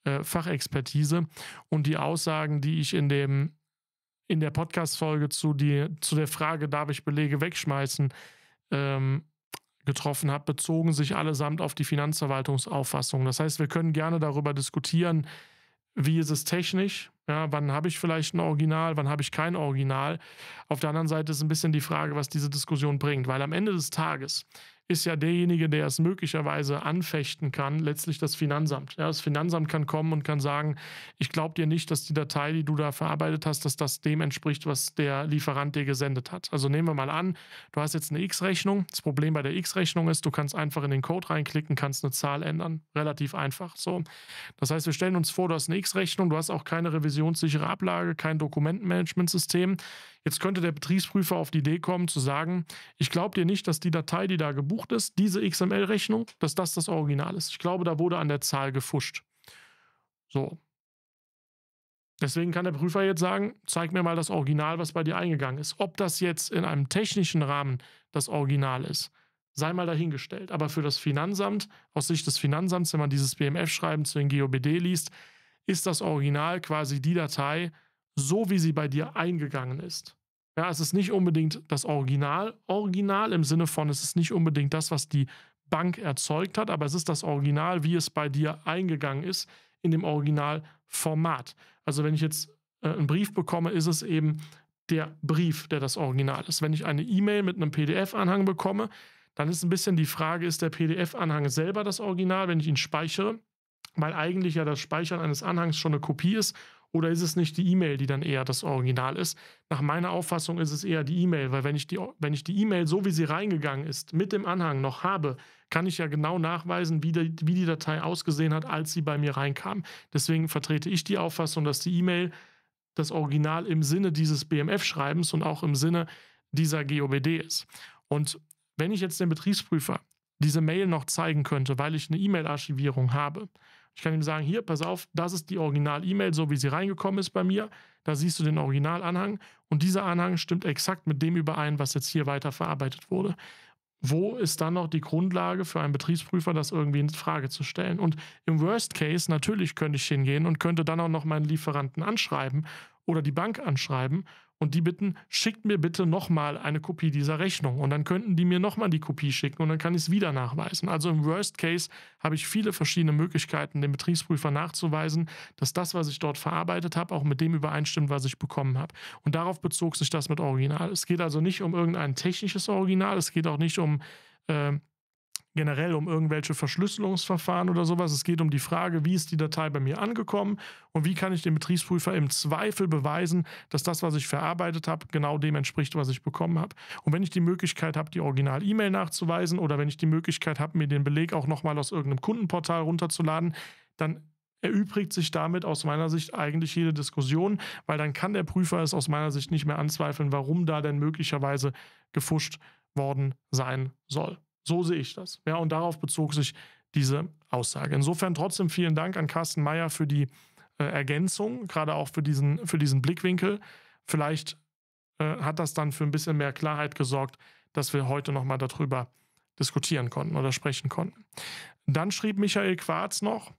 äh, Fachexpertise. Und die Aussagen, die ich in dem in der Podcast-Folge zu, zu der Frage, darf ich Belege wegschmeißen, ähm, getroffen hat, bezogen sich allesamt auf die Finanzverwaltungsauffassung. Das heißt, wir können gerne darüber diskutieren, wie ist es technisch, ja, wann habe ich vielleicht ein Original, wann habe ich kein Original. Auf der anderen Seite ist ein bisschen die Frage, was diese Diskussion bringt, weil am Ende des Tages ist ja derjenige, der es möglicherweise anfechten kann, letztlich das Finanzamt. Ja, das Finanzamt kann kommen und kann sagen, ich glaube dir nicht, dass die Datei, die du da verarbeitet hast, dass das dem entspricht, was der Lieferant dir gesendet hat. Also nehmen wir mal an, du hast jetzt eine X-Rechnung. Das Problem bei der X-Rechnung ist, du kannst einfach in den Code reinklicken, kannst eine Zahl ändern. Relativ einfach. So. Das heißt, wir stellen uns vor, du hast eine X-Rechnung, du hast auch keine revisionssichere Ablage, kein Dokumentenmanagementsystem. Jetzt könnte der Betriebsprüfer auf die Idee kommen zu sagen, ich glaube dir nicht, dass die Datei, die da gebucht ist, diese XML-Rechnung, dass das das Original ist. Ich glaube, da wurde an der Zahl gefuscht. So. Deswegen kann der Prüfer jetzt sagen, zeig mir mal das Original, was bei dir eingegangen ist. Ob das jetzt in einem technischen Rahmen das Original ist, sei mal dahingestellt. Aber für das Finanzamt, aus Sicht des Finanzamts, wenn man dieses BMF-Schreiben zu den GOBD liest, ist das Original quasi die Datei, so wie sie bei dir eingegangen ist. Ja, es ist nicht unbedingt das Original, Original im Sinne von, es ist nicht unbedingt das, was die Bank erzeugt hat, aber es ist das Original, wie es bei dir eingegangen ist, in dem Originalformat. Also wenn ich jetzt äh, einen Brief bekomme, ist es eben der Brief, der das Original ist. Wenn ich eine E-Mail mit einem PDF-Anhang bekomme, dann ist ein bisschen die Frage, ist der PDF-Anhang selber das Original, wenn ich ihn speichere, weil eigentlich ja das Speichern eines Anhangs schon eine Kopie ist oder ist es nicht die E-Mail, die dann eher das Original ist? Nach meiner Auffassung ist es eher die E-Mail, weil wenn ich die, wenn ich E-Mail so wie sie reingegangen ist, mit dem Anhang noch habe, kann ich ja genau nachweisen, wie die, wie die Datei ausgesehen hat, als sie bei mir reinkam. Deswegen vertrete ich die Auffassung, dass die E-Mail das Original im Sinne dieses BMF-Schreibens und auch im Sinne dieser GOBD ist. Und wenn ich jetzt dem Betriebsprüfer diese Mail noch zeigen könnte, weil ich eine E-Mail-Archivierung habe, ich kann ihm sagen, hier, pass auf, das ist die Original-E-Mail, so wie sie reingekommen ist bei mir. Da siehst du den Original-Anhang und dieser Anhang stimmt exakt mit dem überein, was jetzt hier weiter verarbeitet wurde. Wo ist dann noch die Grundlage für einen Betriebsprüfer, das irgendwie in Frage zu stellen? Und im Worst Case, natürlich könnte ich hingehen und könnte dann auch noch meinen Lieferanten anschreiben oder die Bank anschreiben und die bitten, schickt mir bitte nochmal eine Kopie dieser Rechnung. Und dann könnten die mir nochmal die Kopie schicken und dann kann ich es wieder nachweisen. Also im Worst Case habe ich viele verschiedene Möglichkeiten, dem Betriebsprüfer nachzuweisen, dass das, was ich dort verarbeitet habe, auch mit dem übereinstimmt, was ich bekommen habe. Und darauf bezog sich das mit Original. Es geht also nicht um irgendein technisches Original, es geht auch nicht um äh, generell um irgendwelche Verschlüsselungsverfahren oder sowas. Es geht um die Frage, wie ist die Datei bei mir angekommen und wie kann ich dem Betriebsprüfer im Zweifel beweisen, dass das, was ich verarbeitet habe, genau dem entspricht, was ich bekommen habe. Und wenn ich die Möglichkeit habe, die Original-E-Mail nachzuweisen oder wenn ich die Möglichkeit habe, mir den Beleg auch nochmal aus irgendeinem Kundenportal runterzuladen, dann erübrigt sich damit aus meiner Sicht eigentlich jede Diskussion, weil dann kann der Prüfer es aus meiner Sicht nicht mehr anzweifeln, warum da denn möglicherweise gefuscht worden sein soll. So sehe ich das. Ja, und darauf bezog sich diese Aussage. Insofern trotzdem vielen Dank an Carsten Meyer für die äh, Ergänzung, gerade auch für diesen, für diesen Blickwinkel. Vielleicht äh, hat das dann für ein bisschen mehr Klarheit gesorgt, dass wir heute nochmal darüber diskutieren konnten oder sprechen konnten. Dann schrieb Michael Quarz noch,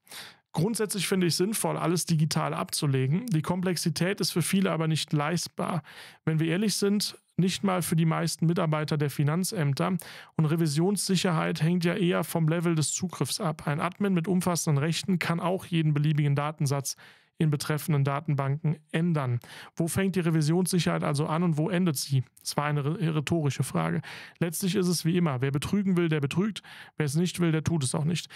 Grundsätzlich finde ich sinnvoll, alles digital abzulegen. Die Komplexität ist für viele aber nicht leistbar. Wenn wir ehrlich sind, nicht mal für die meisten Mitarbeiter der Finanzämter. Und Revisionssicherheit hängt ja eher vom Level des Zugriffs ab. Ein Admin mit umfassenden Rechten kann auch jeden beliebigen Datensatz in betreffenden Datenbanken ändern. Wo fängt die Revisionssicherheit also an und wo endet sie? Das war eine rhetorische Frage. Letztlich ist es wie immer, wer betrügen will, der betrügt, wer es nicht will, der tut es auch nicht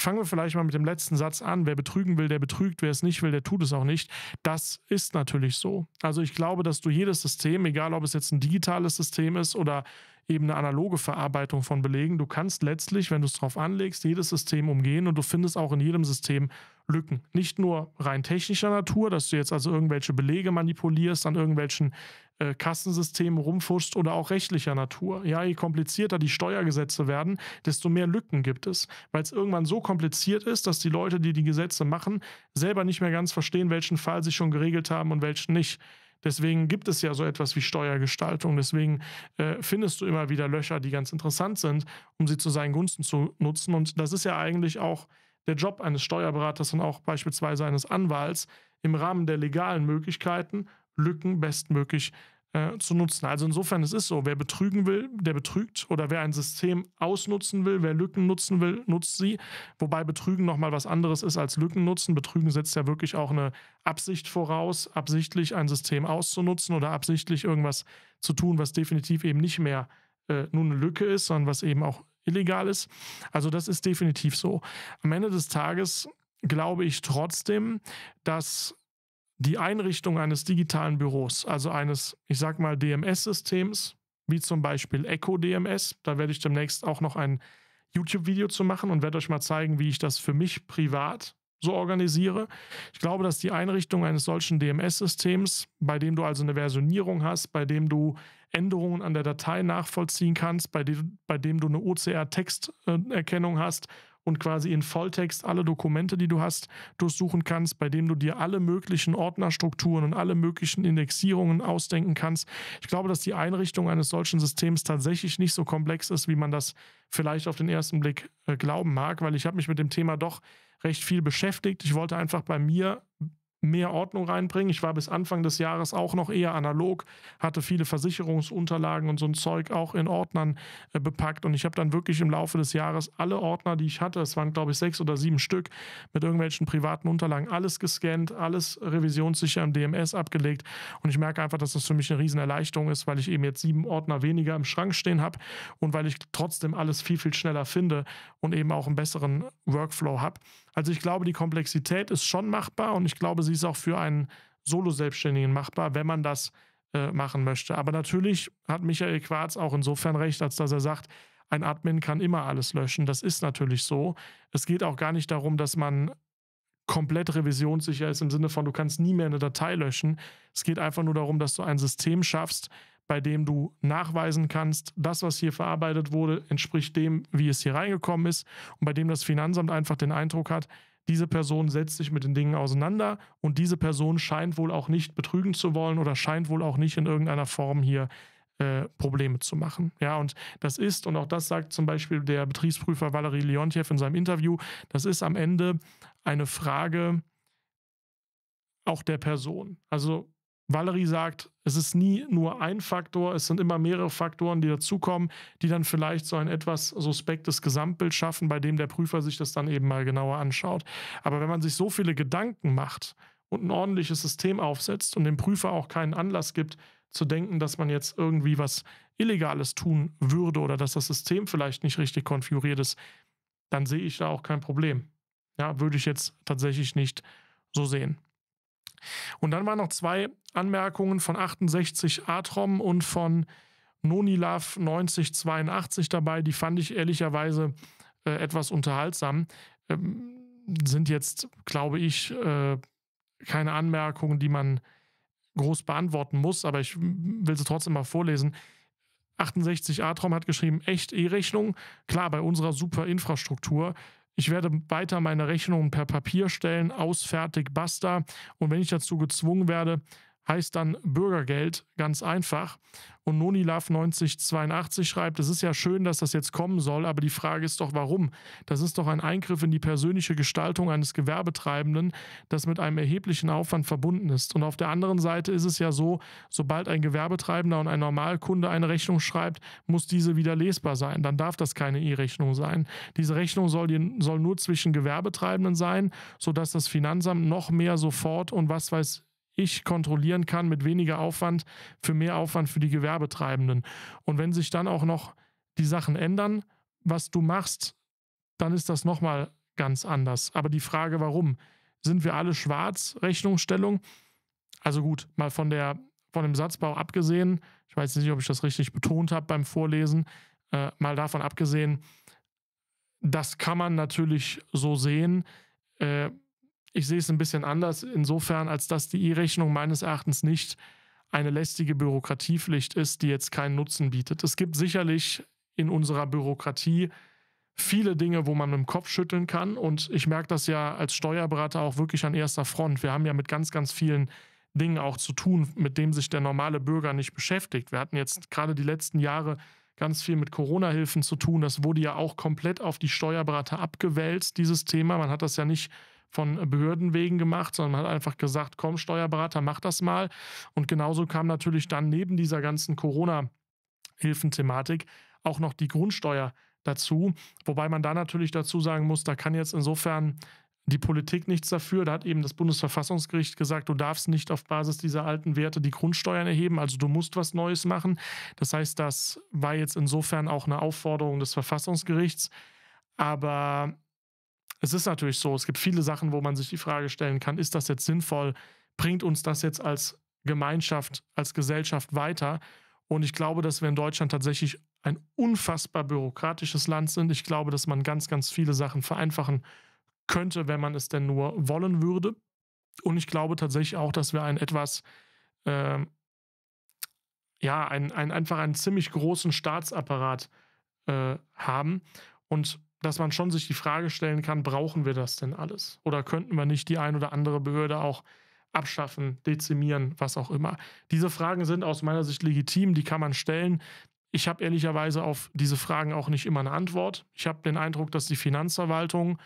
fangen wir vielleicht mal mit dem letzten Satz an. Wer betrügen will, der betrügt. Wer es nicht will, der tut es auch nicht. Das ist natürlich so. Also ich glaube, dass du jedes System, egal ob es jetzt ein digitales System ist oder eben eine analoge Verarbeitung von Belegen. Du kannst letztlich, wenn du es drauf anlegst, jedes System umgehen und du findest auch in jedem System Lücken. Nicht nur rein technischer Natur, dass du jetzt also irgendwelche Belege manipulierst, an irgendwelchen äh, Kassensystemen rumfuschst oder auch rechtlicher Natur. Ja, je komplizierter die Steuergesetze werden, desto mehr Lücken gibt es, weil es irgendwann so kompliziert ist, dass die Leute, die die Gesetze machen, selber nicht mehr ganz verstehen, welchen Fall sie schon geregelt haben und welchen nicht. Deswegen gibt es ja so etwas wie Steuergestaltung. Deswegen äh, findest du immer wieder Löcher, die ganz interessant sind, um sie zu seinen Gunsten zu nutzen. Und das ist ja eigentlich auch der Job eines Steuerberaters und auch beispielsweise eines Anwalts, im Rahmen der legalen Möglichkeiten Lücken bestmöglich äh, zu nutzen. Also insofern, es ist so, wer betrügen will, der betrügt oder wer ein System ausnutzen will, wer Lücken nutzen will, nutzt sie. Wobei Betrügen nochmal was anderes ist als Lücken nutzen. Betrügen setzt ja wirklich auch eine Absicht voraus, absichtlich ein System auszunutzen oder absichtlich irgendwas zu tun, was definitiv eben nicht mehr äh, nur eine Lücke ist, sondern was eben auch illegal ist. Also das ist definitiv so. Am Ende des Tages glaube ich trotzdem, dass die Einrichtung eines digitalen Büros, also eines, ich sag mal, DMS-Systems, wie zum Beispiel Echo DMS. Da werde ich demnächst auch noch ein YouTube-Video zu machen und werde euch mal zeigen, wie ich das für mich privat so organisiere. Ich glaube, dass die Einrichtung eines solchen DMS-Systems, bei dem du also eine Versionierung hast, bei dem du Änderungen an der Datei nachvollziehen kannst, bei, dem, bei dem du eine OCR-Texterkennung hast und quasi in Volltext alle Dokumente, die du hast, durchsuchen kannst, bei dem du dir alle möglichen Ordnerstrukturen und alle möglichen Indexierungen ausdenken kannst. Ich glaube, dass die Einrichtung eines solchen Systems tatsächlich nicht so komplex ist, wie man das vielleicht auf den ersten Blick äh, glauben mag, weil ich habe mich mit dem Thema doch recht viel beschäftigt. Ich wollte einfach bei mir mehr Ordnung reinbringen. Ich war bis Anfang des Jahres auch noch eher analog, hatte viele Versicherungsunterlagen und so ein Zeug auch in Ordnern äh, bepackt und ich habe dann wirklich im Laufe des Jahres alle Ordner, die ich hatte, es waren glaube ich sechs oder sieben Stück, mit irgendwelchen privaten Unterlagen, alles gescannt, alles revisionssicher im DMS abgelegt und ich merke einfach, dass das für mich eine riesen Erleichterung ist, weil ich eben jetzt sieben Ordner weniger im Schrank stehen habe und weil ich trotzdem alles viel, viel schneller finde und eben auch einen besseren Workflow habe. Also ich glaube, die Komplexität ist schon machbar und ich glaube, sie ist auch für einen Solo-Selbstständigen machbar, wenn man das äh, machen möchte. Aber natürlich hat Michael Quarz auch insofern recht, als dass er sagt, ein Admin kann immer alles löschen. Das ist natürlich so. Es geht auch gar nicht darum, dass man komplett revisionssicher ist im Sinne von, du kannst nie mehr eine Datei löschen. Es geht einfach nur darum, dass du ein System schaffst, bei dem du nachweisen kannst, das, was hier verarbeitet wurde, entspricht dem, wie es hier reingekommen ist und bei dem das Finanzamt einfach den Eindruck hat, diese Person setzt sich mit den Dingen auseinander und diese Person scheint wohl auch nicht betrügen zu wollen oder scheint wohl auch nicht in irgendeiner Form hier äh, Probleme zu machen. Ja, und das ist, und auch das sagt zum Beispiel der Betriebsprüfer Valerie Leontjew in seinem Interview, das ist am Ende eine Frage auch der Person. Also Valerie sagt, es ist nie nur ein Faktor, es sind immer mehrere Faktoren, die dazukommen, die dann vielleicht so ein etwas suspektes Gesamtbild schaffen, bei dem der Prüfer sich das dann eben mal genauer anschaut. Aber wenn man sich so viele Gedanken macht und ein ordentliches System aufsetzt und dem Prüfer auch keinen Anlass gibt, zu denken, dass man jetzt irgendwie was Illegales tun würde oder dass das System vielleicht nicht richtig konfiguriert ist, dann sehe ich da auch kein Problem. Ja, würde ich jetzt tatsächlich nicht so sehen. Und dann waren noch zwei Anmerkungen von 68 Atrom und von Nonilav 9082 dabei. Die fand ich ehrlicherweise äh, etwas unterhaltsam. Ähm, sind jetzt, glaube ich, äh, keine Anmerkungen, die man groß beantworten muss, aber ich will sie trotzdem mal vorlesen. 68 Atrom hat geschrieben, echt E-Rechnung. Klar, bei unserer super Infrastruktur ich werde weiter meine Rechnungen per Papier stellen, ausfertig, basta. Und wenn ich dazu gezwungen werde, heißt dann Bürgergeld, ganz einfach. Und Nonilaf9082 schreibt, es ist ja schön, dass das jetzt kommen soll, aber die Frage ist doch, warum? Das ist doch ein Eingriff in die persönliche Gestaltung eines Gewerbetreibenden, das mit einem erheblichen Aufwand verbunden ist. Und auf der anderen Seite ist es ja so, sobald ein Gewerbetreibender und ein Normalkunde eine Rechnung schreibt, muss diese wieder lesbar sein. Dann darf das keine E-Rechnung sein. Diese Rechnung soll, die, soll nur zwischen Gewerbetreibenden sein, sodass das Finanzamt noch mehr sofort und was weiß ich, ich kontrollieren kann mit weniger Aufwand für mehr Aufwand für die Gewerbetreibenden. Und wenn sich dann auch noch die Sachen ändern, was du machst, dann ist das nochmal ganz anders. Aber die Frage, warum? Sind wir alle schwarz, Rechnungsstellung? Also gut, mal von der von dem Satzbau abgesehen, ich weiß nicht, ob ich das richtig betont habe beim Vorlesen, äh, mal davon abgesehen, das kann man natürlich so sehen. Äh, ich sehe es ein bisschen anders, insofern, als dass die E-Rechnung meines Erachtens nicht eine lästige Bürokratiepflicht ist, die jetzt keinen Nutzen bietet. Es gibt sicherlich in unserer Bürokratie viele Dinge, wo man mit dem Kopf schütteln kann. Und ich merke das ja als Steuerberater auch wirklich an erster Front. Wir haben ja mit ganz, ganz vielen Dingen auch zu tun, mit denen sich der normale Bürger nicht beschäftigt. Wir hatten jetzt gerade die letzten Jahre ganz viel mit Corona-Hilfen zu tun. Das wurde ja auch komplett auf die Steuerberater abgewälzt, dieses Thema. Man hat das ja nicht von Behörden wegen gemacht, sondern man hat einfach gesagt, komm Steuerberater, mach das mal. Und genauso kam natürlich dann neben dieser ganzen corona hilfenthematik auch noch die Grundsteuer dazu. Wobei man da natürlich dazu sagen muss, da kann jetzt insofern die Politik nichts dafür. Da hat eben das Bundesverfassungsgericht gesagt, du darfst nicht auf Basis dieser alten Werte die Grundsteuern erheben, also du musst was Neues machen. Das heißt, das war jetzt insofern auch eine Aufforderung des Verfassungsgerichts. Aber es ist natürlich so, es gibt viele Sachen, wo man sich die Frage stellen kann, ist das jetzt sinnvoll? Bringt uns das jetzt als Gemeinschaft, als Gesellschaft weiter? Und ich glaube, dass wir in Deutschland tatsächlich ein unfassbar bürokratisches Land sind. Ich glaube, dass man ganz, ganz viele Sachen vereinfachen könnte, wenn man es denn nur wollen würde. Und ich glaube tatsächlich auch, dass wir ein etwas, äh, ja, ein, ein, einfach einen ziemlich großen Staatsapparat äh, haben. Und dass man schon sich die Frage stellen kann, brauchen wir das denn alles? Oder könnten wir nicht die ein oder andere Behörde auch abschaffen, dezimieren, was auch immer? Diese Fragen sind aus meiner Sicht legitim, die kann man stellen. Ich habe ehrlicherweise auf diese Fragen auch nicht immer eine Antwort. Ich habe den Eindruck, dass die Finanzverwaltung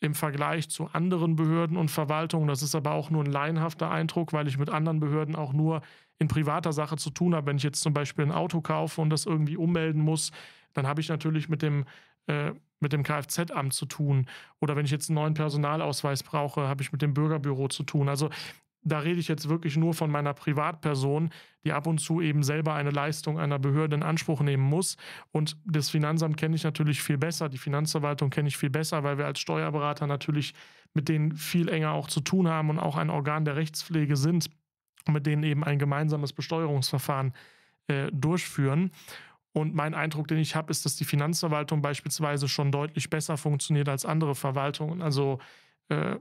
im Vergleich zu anderen Behörden und Verwaltungen, das ist aber auch nur ein laienhafter Eindruck, weil ich mit anderen Behörden auch nur in privater Sache zu tun habe. Wenn ich jetzt zum Beispiel ein Auto kaufe und das irgendwie ummelden muss, dann habe ich natürlich mit dem äh, mit dem Kfz-Amt zu tun. Oder wenn ich jetzt einen neuen Personalausweis brauche, habe ich mit dem Bürgerbüro zu tun. Also da rede ich jetzt wirklich nur von meiner Privatperson, die ab und zu eben selber eine Leistung einer Behörde in Anspruch nehmen muss. Und das Finanzamt kenne ich natürlich viel besser, die Finanzverwaltung kenne ich viel besser, weil wir als Steuerberater natürlich mit denen viel enger auch zu tun haben und auch ein Organ der Rechtspflege sind, mit denen eben ein gemeinsames Besteuerungsverfahren äh, durchführen. Und mein Eindruck, den ich habe, ist, dass die Finanzverwaltung beispielsweise schon deutlich besser funktioniert als andere Verwaltungen. Also äh,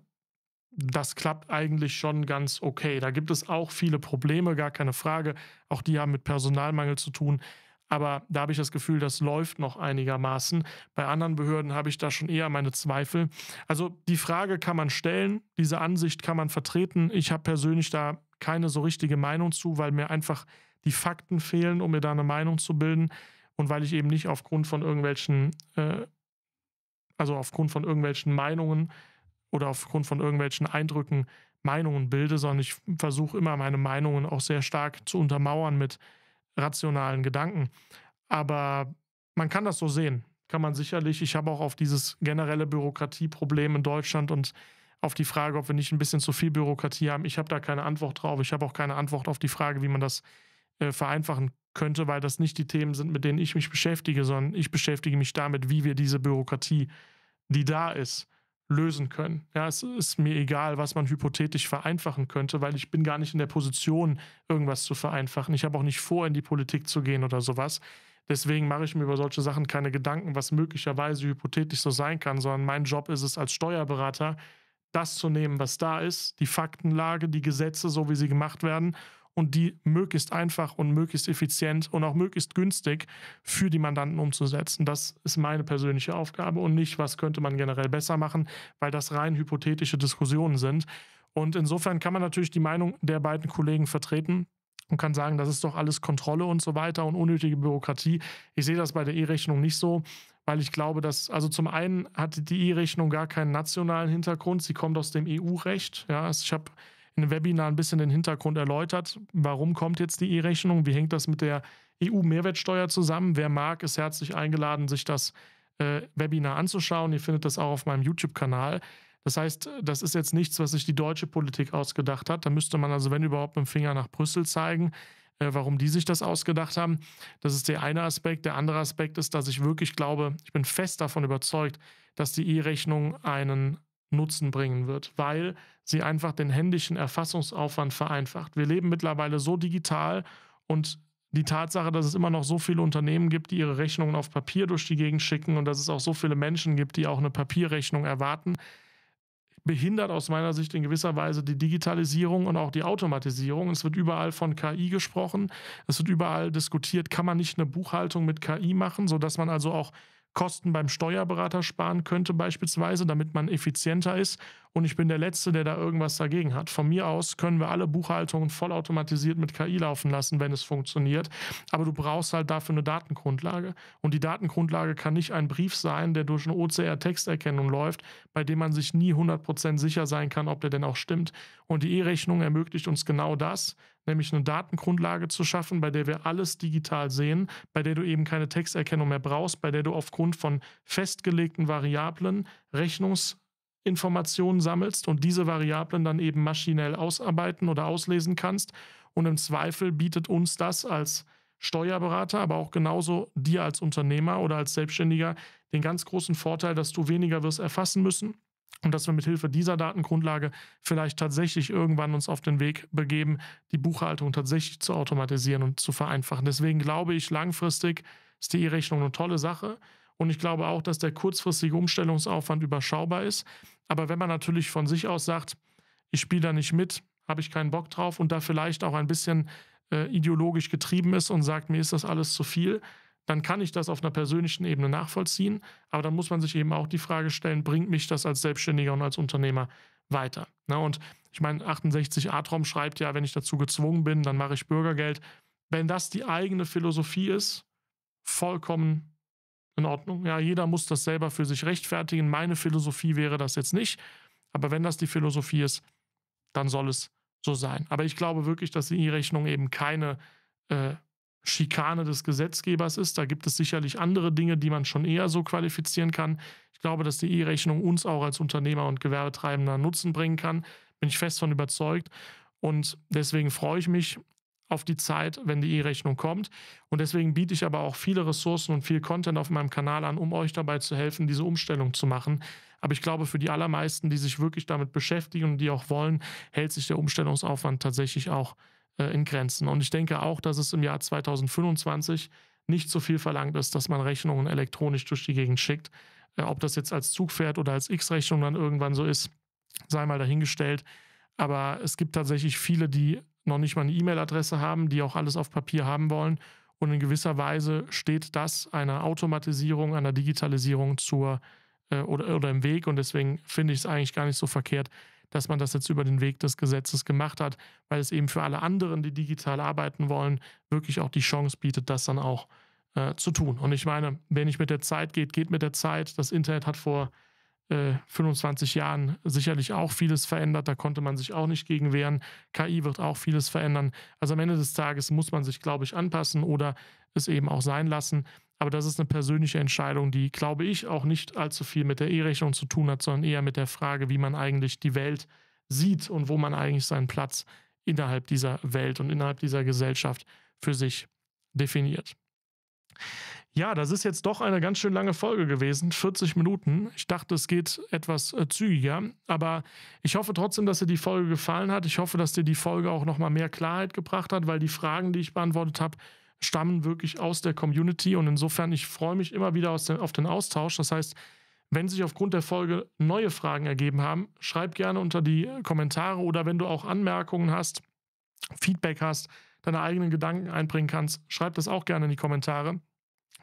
das klappt eigentlich schon ganz okay. Da gibt es auch viele Probleme, gar keine Frage. Auch die haben mit Personalmangel zu tun. Aber da habe ich das Gefühl, das läuft noch einigermaßen. Bei anderen Behörden habe ich da schon eher meine Zweifel. Also die Frage kann man stellen, diese Ansicht kann man vertreten. Ich habe persönlich da keine so richtige Meinung zu, weil mir einfach die Fakten fehlen, um mir da eine Meinung zu bilden und weil ich eben nicht aufgrund von irgendwelchen, äh, also aufgrund von irgendwelchen Meinungen oder aufgrund von irgendwelchen Eindrücken Meinungen bilde, sondern ich versuche immer meine Meinungen auch sehr stark zu untermauern mit rationalen Gedanken. Aber man kann das so sehen, kann man sicherlich. Ich habe auch auf dieses generelle Bürokratieproblem in Deutschland und auf die Frage, ob wir nicht ein bisschen zu viel Bürokratie haben. Ich habe da keine Antwort drauf. Ich habe auch keine Antwort auf die Frage, wie man das äh, vereinfachen könnte, weil das nicht die Themen sind, mit denen ich mich beschäftige, sondern ich beschäftige mich damit, wie wir diese Bürokratie, die da ist, lösen können. Ja, es ist mir egal, was man hypothetisch vereinfachen könnte, weil ich bin gar nicht in der Position, irgendwas zu vereinfachen. Ich habe auch nicht vor, in die Politik zu gehen oder sowas. Deswegen mache ich mir über solche Sachen keine Gedanken, was möglicherweise hypothetisch so sein kann, sondern mein Job ist es als Steuerberater, das zu nehmen, was da ist, die Faktenlage, die Gesetze, so wie sie gemacht werden und die möglichst einfach und möglichst effizient und auch möglichst günstig für die Mandanten umzusetzen. Das ist meine persönliche Aufgabe und nicht, was könnte man generell besser machen, weil das rein hypothetische Diskussionen sind. Und insofern kann man natürlich die Meinung der beiden Kollegen vertreten und kann sagen, das ist doch alles Kontrolle und so weiter und unnötige Bürokratie. Ich sehe das bei der E-Rechnung nicht so, weil ich glaube, dass, also zum einen hat die E-Rechnung gar keinen nationalen Hintergrund, sie kommt aus dem EU-Recht. Ja, also ich habe in einem Webinar ein bisschen den Hintergrund erläutert. Warum kommt jetzt die E-Rechnung? Wie hängt das mit der EU-Mehrwertsteuer zusammen? Wer mag, ist herzlich eingeladen, sich das äh, Webinar anzuschauen. Ihr findet das auch auf meinem YouTube-Kanal. Das heißt, das ist jetzt nichts, was sich die deutsche Politik ausgedacht hat. Da müsste man also, wenn überhaupt, mit dem Finger nach Brüssel zeigen, äh, warum die sich das ausgedacht haben. Das ist der eine Aspekt. Der andere Aspekt ist, dass ich wirklich glaube, ich bin fest davon überzeugt, dass die E-Rechnung einen Nutzen bringen wird, weil sie einfach den händischen Erfassungsaufwand vereinfacht. Wir leben mittlerweile so digital und die Tatsache, dass es immer noch so viele Unternehmen gibt, die ihre Rechnungen auf Papier durch die Gegend schicken und dass es auch so viele Menschen gibt, die auch eine Papierrechnung erwarten, behindert aus meiner Sicht in gewisser Weise die Digitalisierung und auch die Automatisierung. Es wird überall von KI gesprochen, es wird überall diskutiert, kann man nicht eine Buchhaltung mit KI machen, sodass man also auch Kosten beim Steuerberater sparen könnte beispielsweise, damit man effizienter ist. Und ich bin der Letzte, der da irgendwas dagegen hat. Von mir aus können wir alle Buchhaltungen vollautomatisiert mit KI laufen lassen, wenn es funktioniert. Aber du brauchst halt dafür eine Datengrundlage. Und die Datengrundlage kann nicht ein Brief sein, der durch eine OCR-Texterkennung läuft, bei dem man sich nie 100% sicher sein kann, ob der denn auch stimmt. Und die E-Rechnung ermöglicht uns genau das nämlich eine Datengrundlage zu schaffen, bei der wir alles digital sehen, bei der du eben keine Texterkennung mehr brauchst, bei der du aufgrund von festgelegten Variablen Rechnungsinformationen sammelst und diese Variablen dann eben maschinell ausarbeiten oder auslesen kannst. Und im Zweifel bietet uns das als Steuerberater, aber auch genauso dir als Unternehmer oder als Selbstständiger den ganz großen Vorteil, dass du weniger wirst erfassen müssen, und dass wir mit Hilfe dieser Datengrundlage vielleicht tatsächlich irgendwann uns auf den Weg begeben, die Buchhaltung tatsächlich zu automatisieren und zu vereinfachen. Deswegen glaube ich, langfristig ist die E-Rechnung eine tolle Sache. Und ich glaube auch, dass der kurzfristige Umstellungsaufwand überschaubar ist. Aber wenn man natürlich von sich aus sagt, ich spiele da nicht mit, habe ich keinen Bock drauf und da vielleicht auch ein bisschen äh, ideologisch getrieben ist und sagt, mir ist das alles zu viel, dann kann ich das auf einer persönlichen Ebene nachvollziehen. Aber dann muss man sich eben auch die Frage stellen, bringt mich das als Selbstständiger und als Unternehmer weiter? Na, ne, und ich meine, 68 Atrom schreibt ja, wenn ich dazu gezwungen bin, dann mache ich Bürgergeld. Wenn das die eigene Philosophie ist, vollkommen in Ordnung. Ja, jeder muss das selber für sich rechtfertigen. Meine Philosophie wäre das jetzt nicht. Aber wenn das die Philosophie ist, dann soll es so sein. Aber ich glaube wirklich, dass die E-Rechnung eben keine äh, Schikane des Gesetzgebers ist. Da gibt es sicherlich andere Dinge, die man schon eher so qualifizieren kann. Ich glaube, dass die E-Rechnung uns auch als Unternehmer und Gewerbetreibender Nutzen bringen kann. Bin ich fest von überzeugt. Und deswegen freue ich mich auf die Zeit, wenn die E-Rechnung kommt. Und deswegen biete ich aber auch viele Ressourcen und viel Content auf meinem Kanal an, um euch dabei zu helfen, diese Umstellung zu machen. Aber ich glaube, für die allermeisten, die sich wirklich damit beschäftigen und die auch wollen, hält sich der Umstellungsaufwand tatsächlich auch äh, in Grenzen. Und ich denke auch, dass es im Jahr 2025 nicht so viel verlangt ist, dass man Rechnungen elektronisch durch die Gegend schickt. Äh, ob das jetzt als Zug fährt oder als X-Rechnung dann irgendwann so ist, sei mal dahingestellt. Aber es gibt tatsächlich viele, die noch nicht mal eine E-Mail-Adresse haben, die auch alles auf Papier haben wollen. Und in gewisser Weise steht das einer Automatisierung, einer Digitalisierung zur, äh, oder, oder im Weg. Und deswegen finde ich es eigentlich gar nicht so verkehrt, dass man das jetzt über den Weg des Gesetzes gemacht hat, weil es eben für alle anderen, die digital arbeiten wollen, wirklich auch die Chance bietet, das dann auch äh, zu tun. Und ich meine, wenn nicht mit der Zeit geht, geht mit der Zeit. Das Internet hat vor äh, 25 Jahren sicherlich auch vieles verändert. Da konnte man sich auch nicht gegen wehren. KI wird auch vieles verändern. Also am Ende des Tages muss man sich, glaube ich, anpassen oder es eben auch sein lassen. Aber das ist eine persönliche Entscheidung, die, glaube ich, auch nicht allzu viel mit der E-Rechnung zu tun hat, sondern eher mit der Frage, wie man eigentlich die Welt sieht und wo man eigentlich seinen Platz innerhalb dieser Welt und innerhalb dieser Gesellschaft für sich definiert. Ja, das ist jetzt doch eine ganz schön lange Folge gewesen, 40 Minuten. Ich dachte, es geht etwas äh, zügiger, aber ich hoffe trotzdem, dass dir die Folge gefallen hat. Ich hoffe, dass dir die Folge auch nochmal mehr Klarheit gebracht hat, weil die Fragen, die ich beantwortet habe, stammen wirklich aus der Community und insofern, ich freue mich immer wieder den, auf den Austausch. Das heißt, wenn sich aufgrund der Folge neue Fragen ergeben haben, schreib gerne unter die Kommentare oder wenn du auch Anmerkungen hast, Feedback hast, deine eigenen Gedanken einbringen kannst, schreib das auch gerne in die Kommentare.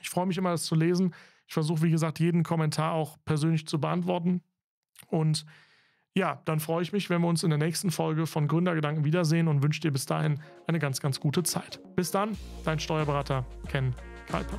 Ich freue mich immer, das zu lesen. Ich versuche, wie gesagt, jeden Kommentar auch persönlich zu beantworten und ja, dann freue ich mich, wenn wir uns in der nächsten Folge von Gründergedanken wiedersehen und wünsche dir bis dahin eine ganz, ganz gute Zeit. Bis dann, dein Steuerberater Ken Kalper.